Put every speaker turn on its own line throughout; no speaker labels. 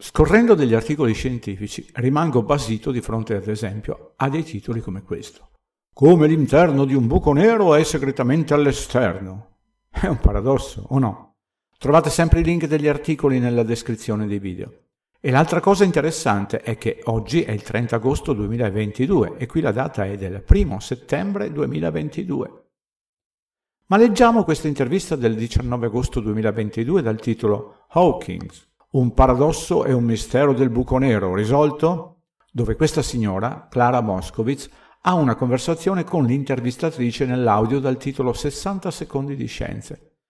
Scorrendo degli articoli scientifici rimango basito di fronte ad esempio a dei titoli come questo. Come l'interno di un buco nero è segretamente all'esterno. È un paradosso, o no? Trovate sempre i link degli articoli nella descrizione dei video. E l'altra cosa interessante è che oggi è il 30 agosto 2022 e qui la data è del 1 settembre 2022. Ma leggiamo questa intervista del 19 agosto 2022 dal titolo Hawkins, un paradosso e un mistero del buco nero risolto? Dove questa signora, Clara Moscovitz, ha una conversazione con l'intervistatrice nell'audio dal titolo 60 secondi di scienze.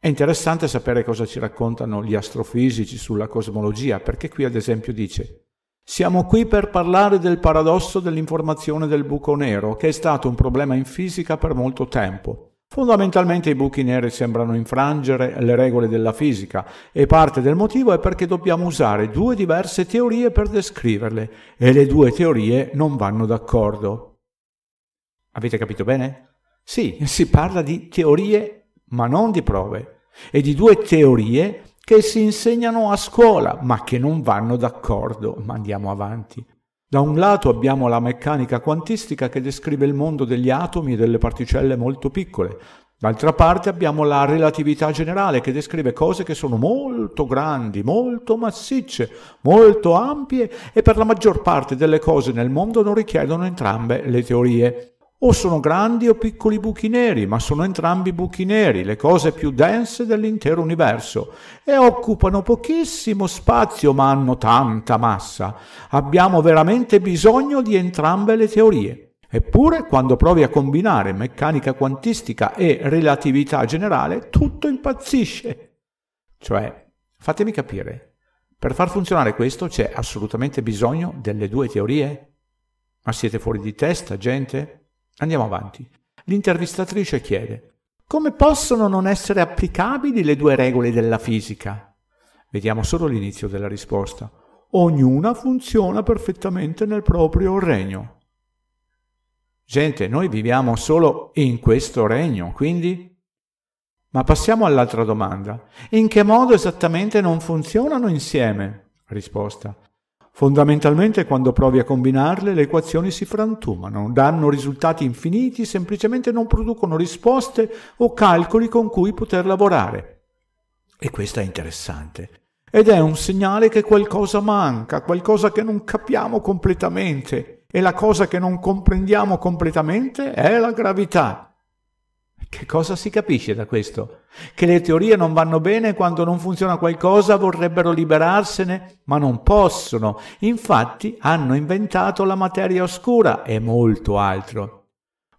È interessante sapere cosa ci raccontano gli astrofisici sulla cosmologia, perché qui ad esempio dice siamo qui per parlare del paradosso dell'informazione del buco nero, che è stato un problema in fisica per molto tempo. Fondamentalmente i buchi neri sembrano infrangere le regole della fisica e parte del motivo è perché dobbiamo usare due diverse teorie per descriverle e le due teorie non vanno d'accordo. Avete capito bene? Sì, si parla di teorie ma non di prove e di due teorie che si insegnano a scuola ma che non vanno d'accordo. Ma andiamo avanti. Da un lato abbiamo la meccanica quantistica che descrive il mondo degli atomi e delle particelle molto piccole, D'altra parte abbiamo la relatività generale che descrive cose che sono molto grandi, molto massicce, molto ampie e per la maggior parte delle cose nel mondo non richiedono entrambe le teorie. O sono grandi o piccoli buchi neri, ma sono entrambi buchi neri, le cose più dense dell'intero universo, e occupano pochissimo spazio, ma hanno tanta massa. Abbiamo veramente bisogno di entrambe le teorie. Eppure, quando provi a combinare meccanica quantistica e relatività generale, tutto impazzisce. Cioè, fatemi capire, per far funzionare questo c'è assolutamente bisogno delle due teorie? Ma siete fuori di testa, gente? Andiamo avanti. L'intervistatrice chiede, come possono non essere applicabili le due regole della fisica? Vediamo solo l'inizio della risposta. Ognuna funziona perfettamente nel proprio regno. Gente, noi viviamo solo in questo regno, quindi... Ma passiamo all'altra domanda. In che modo esattamente non funzionano insieme? Risposta. Fondamentalmente quando provi a combinarle le equazioni si frantumano, danno risultati infiniti, semplicemente non producono risposte o calcoli con cui poter lavorare. E questo è interessante. Ed è un segnale che qualcosa manca, qualcosa che non capiamo completamente. E la cosa che non comprendiamo completamente è la gravità. Che cosa si capisce da questo? Che le teorie non vanno bene quando non funziona qualcosa, vorrebbero liberarsene, ma non possono. Infatti hanno inventato la materia oscura e molto altro.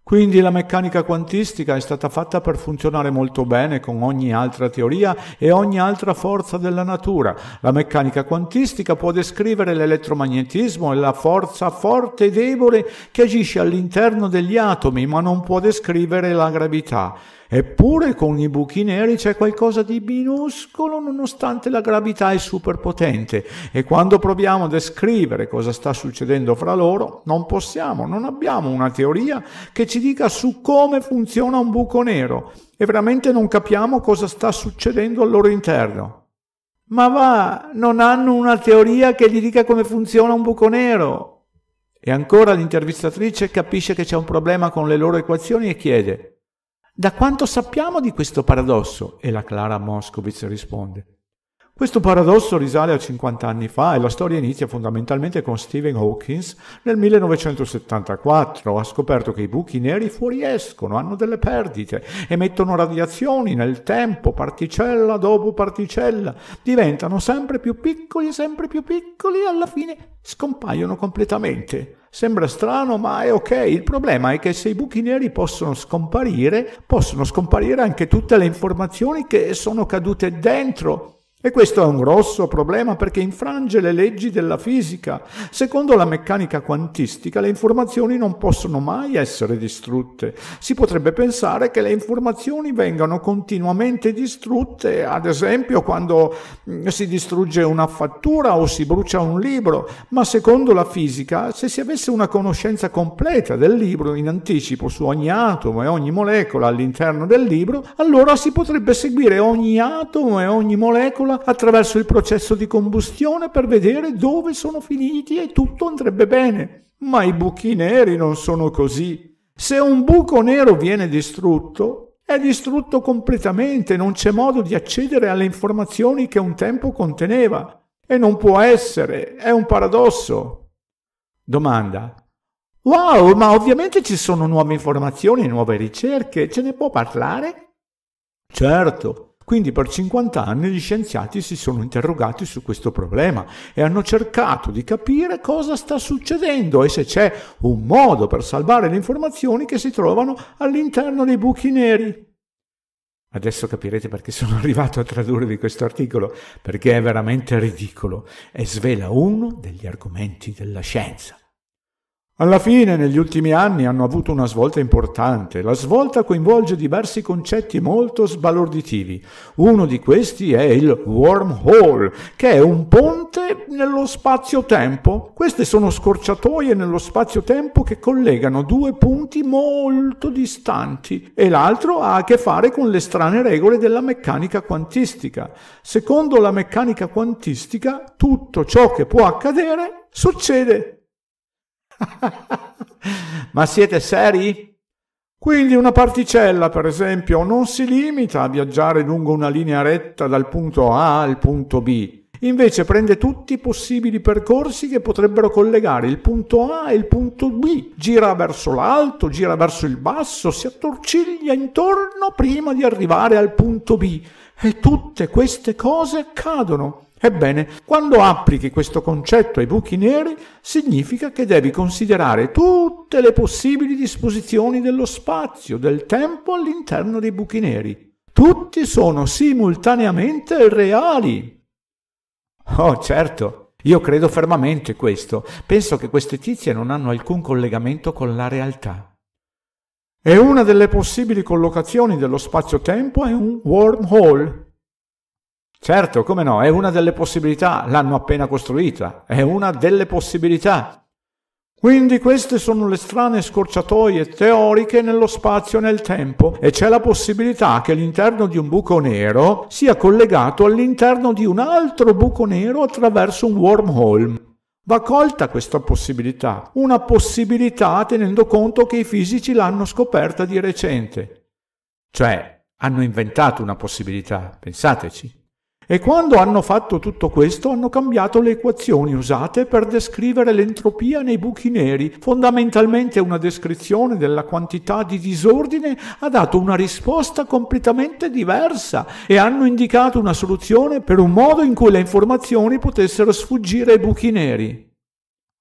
Quindi la meccanica quantistica è stata fatta per funzionare molto bene con ogni altra teoria e ogni altra forza della natura. La meccanica quantistica può descrivere l'elettromagnetismo e la forza forte e debole che agisce all'interno degli atomi, ma non può descrivere la gravità. Eppure con i buchi neri c'è qualcosa di minuscolo nonostante la gravità è superpotente e quando proviamo a descrivere cosa sta succedendo fra loro non possiamo, non abbiamo una teoria che ci dica su come funziona un buco nero e veramente non capiamo cosa sta succedendo al loro interno. Ma va, non hanno una teoria che gli dica come funziona un buco nero. E ancora l'intervistatrice capisce che c'è un problema con le loro equazioni e chiede da quanto sappiamo di questo paradosso? E la Clara Moscovitz risponde. Questo paradosso risale a 50 anni fa e la storia inizia fondamentalmente con Stephen Hawking nel 1974. Ha scoperto che i buchi neri fuoriescono, hanno delle perdite, emettono radiazioni nel tempo, particella dopo particella, diventano sempre più piccoli e sempre più piccoli e alla fine scompaiono completamente. Sembra strano, ma è ok. Il problema è che se i buchi neri possono scomparire, possono scomparire anche tutte le informazioni che sono cadute dentro e questo è un grosso problema perché infrange le leggi della fisica. Secondo la meccanica quantistica le informazioni non possono mai essere distrutte. Si potrebbe pensare che le informazioni vengano continuamente distrutte, ad esempio quando mm, si distrugge una fattura o si brucia un libro, ma secondo la fisica se si avesse una conoscenza completa del libro in anticipo su ogni atomo e ogni molecola all'interno del libro, allora si potrebbe seguire ogni atomo e ogni molecola sistema attraverso il processo di combustione per vedere dove sono finiti e tutto andrebbe bene. Ma i buchi neri non sono così. Se un buco nero viene distrutto, è distrutto completamente, non c'è modo di accedere alle informazioni che un tempo conteneva. E non può essere, è un paradosso. Domanda. Wow, ma ovviamente ci sono nuove informazioni, nuove ricerche, ce ne può parlare? Certo, quindi per 50 anni gli scienziati si sono interrogati su questo problema e hanno cercato di capire cosa sta succedendo e se c'è un modo per salvare le informazioni che si trovano all'interno dei buchi neri. Adesso capirete perché sono arrivato a tradurvi questo articolo, perché è veramente ridicolo e svela uno degli argomenti della scienza. Alla fine, negli ultimi anni, hanno avuto una svolta importante. La svolta coinvolge diversi concetti molto sbalorditivi. Uno di questi è il wormhole, che è un ponte nello spazio-tempo. Queste sono scorciatoie nello spazio-tempo che collegano due punti molto distanti e l'altro ha a che fare con le strane regole della meccanica quantistica. Secondo la meccanica quantistica, tutto ciò che può accadere succede ma siete seri? Quindi una particella, per esempio, non si limita a viaggiare lungo una linea retta dal punto A al punto B, invece prende tutti i possibili percorsi che potrebbero collegare il punto A e il punto B, gira verso l'alto, gira verso il basso, si attorciglia intorno prima di arrivare al punto B e tutte queste cose accadono. Ebbene, quando applichi questo concetto ai buchi neri, significa che devi considerare tutte le possibili disposizioni dello spazio, del tempo all'interno dei buchi neri. Tutti sono simultaneamente reali. Oh, certo, io credo fermamente questo. Penso che queste tizie non hanno alcun collegamento con la realtà. E una delle possibili collocazioni dello spazio-tempo è un wormhole, Certo, come no, è una delle possibilità, l'hanno appena costruita, è una delle possibilità. Quindi queste sono le strane scorciatoie teoriche nello spazio e nel tempo e c'è la possibilità che l'interno di un buco nero sia collegato all'interno di un altro buco nero attraverso un wormhole. Va colta questa possibilità, una possibilità tenendo conto che i fisici l'hanno scoperta di recente. Cioè, hanno inventato una possibilità, pensateci. E quando hanno fatto tutto questo hanno cambiato le equazioni usate per descrivere l'entropia nei buchi neri. Fondamentalmente una descrizione della quantità di disordine ha dato una risposta completamente diversa e hanno indicato una soluzione per un modo in cui le informazioni potessero sfuggire ai buchi neri.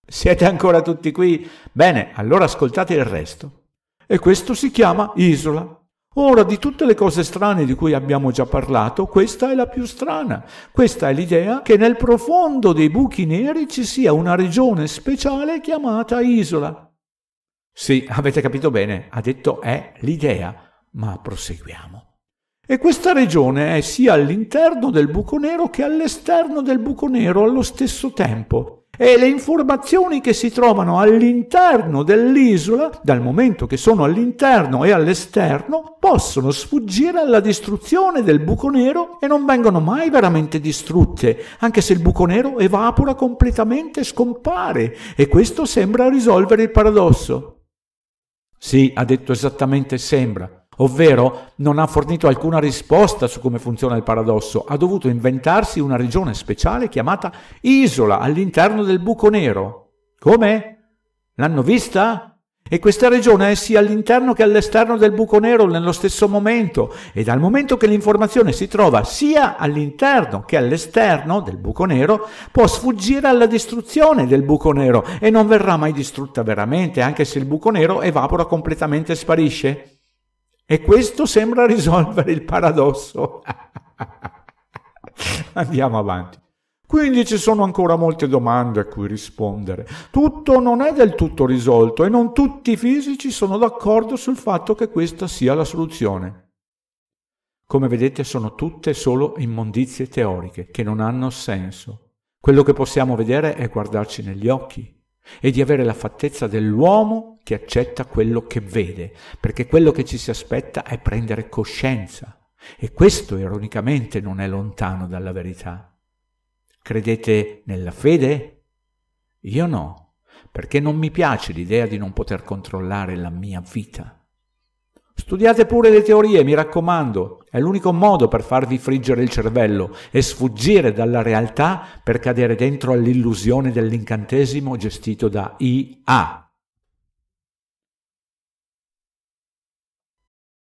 Siete ancora tutti qui? Bene, allora ascoltate il resto. E questo si chiama isola. Ora, di tutte le cose strane di cui abbiamo già parlato, questa è la più strana. Questa è l'idea che nel profondo dei buchi neri ci sia una regione speciale chiamata isola. Sì, avete capito bene, ha detto è l'idea, ma proseguiamo. E questa regione è sia all'interno del buco nero che all'esterno del buco nero allo stesso tempo e le informazioni che si trovano all'interno dell'isola, dal momento che sono all'interno e all'esterno, possono sfuggire alla distruzione del buco nero e non vengono mai veramente distrutte, anche se il buco nero evapora completamente e scompare, e questo sembra risolvere il paradosso. Sì, ha detto esattamente sembra, ovvero non ha fornito alcuna risposta su come funziona il paradosso, ha dovuto inventarsi una regione speciale chiamata isola all'interno del buco nero. Come? L'hanno vista? E questa regione è sia all'interno che all'esterno del buco nero nello stesso momento e dal momento che l'informazione si trova sia all'interno che all'esterno del buco nero può sfuggire alla distruzione del buco nero e non verrà mai distrutta veramente anche se il buco nero evapora completamente e sparisce. E questo sembra risolvere il paradosso. Andiamo avanti. Quindi ci sono ancora molte domande a cui rispondere. Tutto non è del tutto risolto e non tutti i fisici sono d'accordo sul fatto che questa sia la soluzione. Come vedete sono tutte solo immondizie teoriche che non hanno senso. Quello che possiamo vedere è guardarci negli occhi e di avere la fattezza dell'uomo che accetta quello che vede, perché quello che ci si aspetta è prendere coscienza. E questo ironicamente non è lontano dalla verità. Credete nella fede? Io no, perché non mi piace l'idea di non poter controllare la mia vita. Studiate pure le teorie, mi raccomando, è l'unico modo per farvi friggere il cervello e sfuggire dalla realtà per cadere dentro all'illusione dell'incantesimo gestito da IA.